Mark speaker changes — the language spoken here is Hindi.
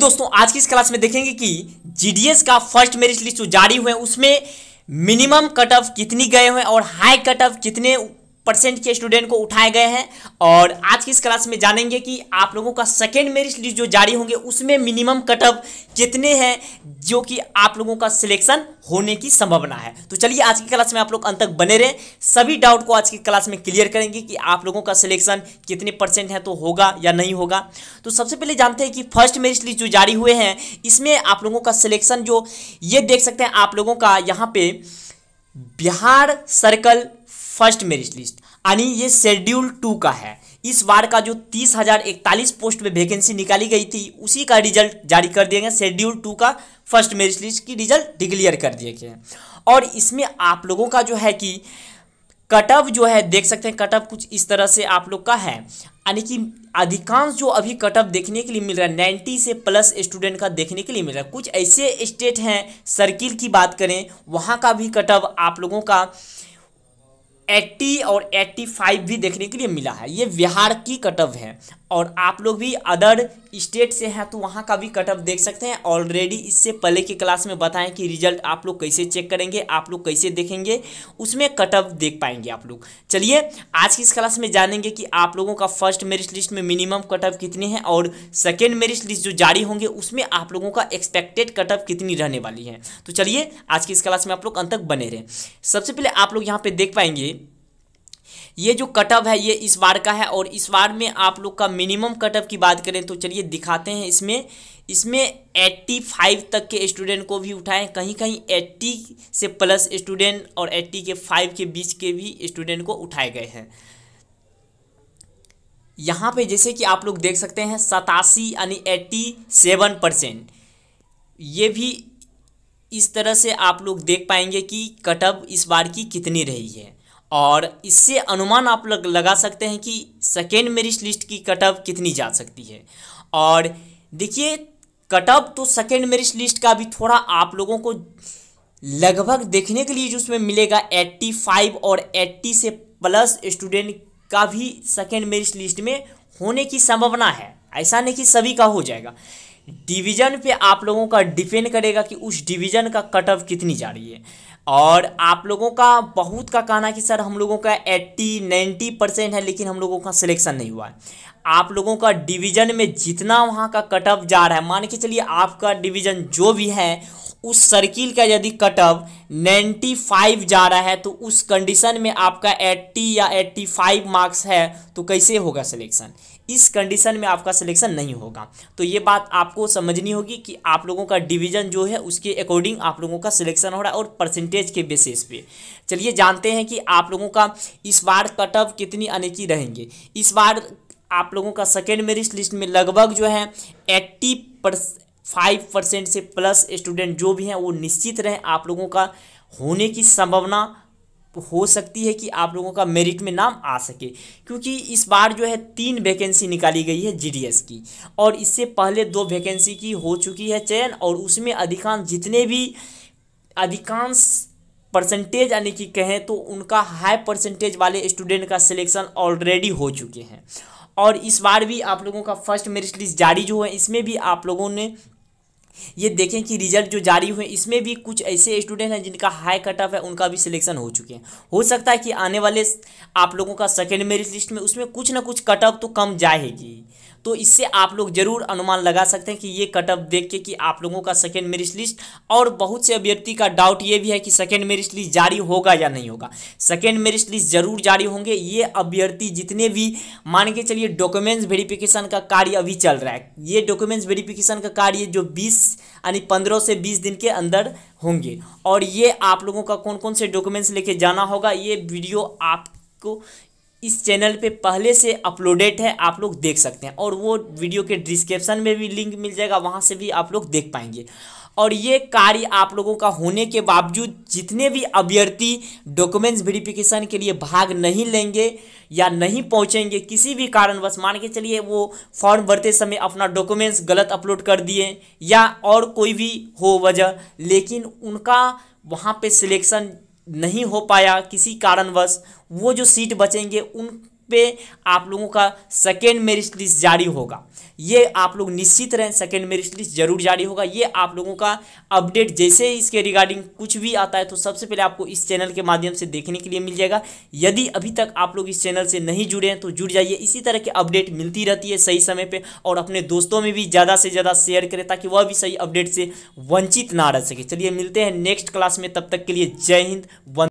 Speaker 1: दोस्तों आज की इस क्लास में देखेंगे कि जीडीएस का फर्स्ट मेरिट लिस्ट जो जारी हुए उसमें मिनिमम कट ऑफ कितनी गए हुए और हाई कट ऑफ कितने परसेंट के स्टूडेंट को उठाए गए हैं और आज की इस क्लास में जानेंगे कि आप लोगों का सेकेंड मेरिट लिस्ट जो जारी होंगे उसमें मिनिमम कटअप कितने हैं जो कि आप लोगों का सिलेक्शन होने की संभावना है तो चलिए आज की क्लास में आप लोग अंत तक बने रहें सभी डाउट को आज की क्लास में क्लियर करेंगे कि आप लोगों का सिलेक्शन कितने परसेंट है तो होगा या नहीं होगा तो सबसे पहले जानते हैं कि फर्स्ट मेरिट लिस्ट जो जारी हुए हैं इसमें आप लोगों का सिलेक्शन जो ये देख सकते हैं आप लोगों का यहाँ पे Bihar circle first merit list यानी ये शेड्यूल टू का है इस बार का जो तीस हज़ार इकतालीस पोस्ट में वैकेंसी निकाली गई थी उसी का रिजल्ट जारी कर दिया गया शेड्यूल टू का फर्स्ट मेरिट लिस्ट की रिजल्ट डिक्लेयर कर दिए गए और इसमें आप लोगों का जो है कि कटअप जो है देख सकते हैं कटअप कुछ इस तरह से आप लोग का है यानी कि अधिकांश जो अभी कटअप देखने के लिए मिल रहा है नाइन्टी से प्लस स्टूडेंट का देखने के लिए मिल रहा है कुछ ऐसे स्टेट हैं सर्किल की बात करें वहाँ का भी कटअप आप लोगों का 80 और 85 भी देखने के लिए मिला है ये बिहार की कटअप है और आप लोग भी अदर स्टेट से हैं तो वहाँ का भी कटअप देख सकते हैं ऑलरेडी इससे पहले की क्लास में बताएं कि रिजल्ट आप लोग कैसे चेक करेंगे आप लोग कैसे देखेंगे उसमें कटअप देख पाएंगे आप लोग चलिए आज की इस क्लास में जानेंगे कि आप लोगों का फर्स्ट मेरिट लिस्ट में मिनिमम कटअप कितने हैं और सेकेंड मेरिट लिस्ट जो जारी होंगे उसमें आप लोगों का एक्सपेक्टेड कटअप कितनी रहने वाली है तो चलिए आज की इस क्लास में आप लोग अंत तक बने रहें सबसे पहले आप लोग यहाँ पर देख पाएंगे ये जो कटअप है ये इस बार का है और इस बार में आप लोग का मिनिमम कटअप की बात करें तो चलिए दिखाते हैं इसमें इसमें 85 तक के स्टूडेंट को भी उठाएं कहीं कहीं 80 से प्लस स्टूडेंट और 80 के 5 के बीच के भी स्टूडेंट को उठाए गए हैं यहाँ पे जैसे कि आप लोग देख सकते हैं सतासी यानी एट्टी सेवन परसेंट ये भी इस तरह से आप लोग देख पाएंगे कि कटअप इस बार की कितनी रही है और इससे अनुमान आप लग, लगा सकते हैं कि सेकेंड मेरिट लिस्ट की कटअप कितनी जा सकती है और देखिए कटअप तो सेकेंड मेरिट लिस्ट का भी थोड़ा आप लोगों को लगभग देखने के लिए जो उसमें मिलेगा 85 और 80 से प्लस स्टूडेंट का भी सेकेंड मेरिट लिस्ट में होने की संभावना है ऐसा नहीं कि सभी का हो जाएगा डिवीज़न पे आप लोगों का डिपेंड करेगा कि उस डिवीज़न का कटअप कितनी जा रही है और आप लोगों का बहुत का कहना कि सर हम लोगों का 80 90 परसेंट है लेकिन हम लोगों का सिलेक्शन नहीं हुआ है आप लोगों का डिवीज़न में जितना वहाँ का कटअप जा रहा है मान के चलिए आपका डिवीज़न जो भी है उस सर्किल का यदि कटअप 95 जा रहा है तो उस कंडीशन में आपका 80 या 85 मार्क्स है तो कैसे होगा सिलेक्शन इस कंडीशन में आपका सिलेक्शन नहीं होगा तो ये बात आपको समझनी होगी कि आप लोगों का डिवीजन जो है उसके अकॉर्डिंग आप लोगों का सिलेक्शन हो रहा है और परसेंटेज के बेसिस पे चलिए जानते हैं कि आप लोगों का इस बार कटअप कितनी आने की रहेंगे इस बार आप लोगों का सेकेंड मेरिट लिस्ट में लगभग जो है एट्टी फाइव परसेंट से प्लस स्टूडेंट जो भी हैं वो निश्चित रहें आप लोगों का होने की संभावना हो सकती है कि आप लोगों का मेरिट में नाम आ सके क्योंकि इस बार जो है तीन वैकेंसी निकाली गई है जीडीएस की और इससे पहले दो वैकेंसी की हो चुकी है चयन और उसमें अधिकांश जितने भी अधिकांश परसेंटेज यानी कि कहें तो उनका हाई परसेंटेज वाले स्टूडेंट का सिलेक्शन ऑलरेडी हो चुके हैं और इस बार भी आप लोगों का फर्स्ट मेरिट लिस्ट जारी जो है इसमें भी आप लोगों ने ये देखें कि रिजल्ट जो जारी हुए इसमें भी कुछ ऐसे स्टूडेंट हैं जिनका हाई कट ऑफ है उनका भी सिलेक्शन हो चुके हैं हो सकता है कि आने वाले आप लोगों का सेकेंड मेरिट लिस्ट में उसमें कुछ ना कुछ कट ऑफ तो कम जाएगी तो इससे आप लोग जरूर अनुमान लगा सकते हैं कि ये कटअप देख के कि आप लोगों का सेकेंड मेरिट लिस्ट और बहुत से अभ्यर्थी का डाउट ये भी है कि सेकेंड मेरिट लिस्ट जारी होगा या नहीं होगा सेकेंड मेरिट लिस्ट जरूर जारी होंगे ये अभ्यर्थी जितने भी मान के चलिए डॉक्यूमेंट्स वेरिफिकेशन का कार्य अभी चल रहा है ये डॉक्यूमेंट्स वेरिफिकेशन का कार्य जो बीस यानी पंद्रह से बीस दिन के अंदर होंगे और ये आप लोगों का कौन कौन से डॉक्यूमेंट्स लेके जाना होगा ये वीडियो आप को इस चैनल पे पहले से अपलोडेड है आप लोग देख सकते हैं और वो वीडियो के डिस्क्रिप्शन में भी लिंक मिल जाएगा वहाँ से भी आप लोग देख पाएंगे और ये कार्य आप लोगों का होने के बावजूद जितने भी अभ्यर्थी डॉक्यूमेंट्स वेरिफिकेशन के लिए भाग नहीं लेंगे या नहीं पहुंचेंगे किसी भी कारणवश मान के चलिए वो फॉर्म भरते समय अपना डॉक्यूमेंट्स गलत अपलोड कर दिए या और कोई भी हो वजह लेकिन उनका वहाँ पे सिलेक्शन नहीं हो पाया किसी कारणवश वो जो सीट बचेंगे उन पे आप लोगों का सेकेंड मेरिट लिस्ट जारी होगा ये आप लोग निश्चित रहें सेकेंड मेरिट लिस्ट जरूर जारी होगा ये आप लोगों का अपडेट जैसे ही इसके रिगार्डिंग कुछ भी आता है तो सबसे पहले आपको इस चैनल के माध्यम से देखने के लिए मिल जाएगा यदि अभी तक आप लोग इस चैनल से नहीं जुड़े हैं तो जुड़ जाइए इसी तरह की अपडेट मिलती रहती है सही समय पर और अपने दोस्तों में भी ज़्यादा से ज़्यादा शेयर करें ताकि वह भी सही अपडेट से वंचित ना रह सके चलिए मिलते हैं नेक्स्ट क्लास में तब तक के लिए जय हिंद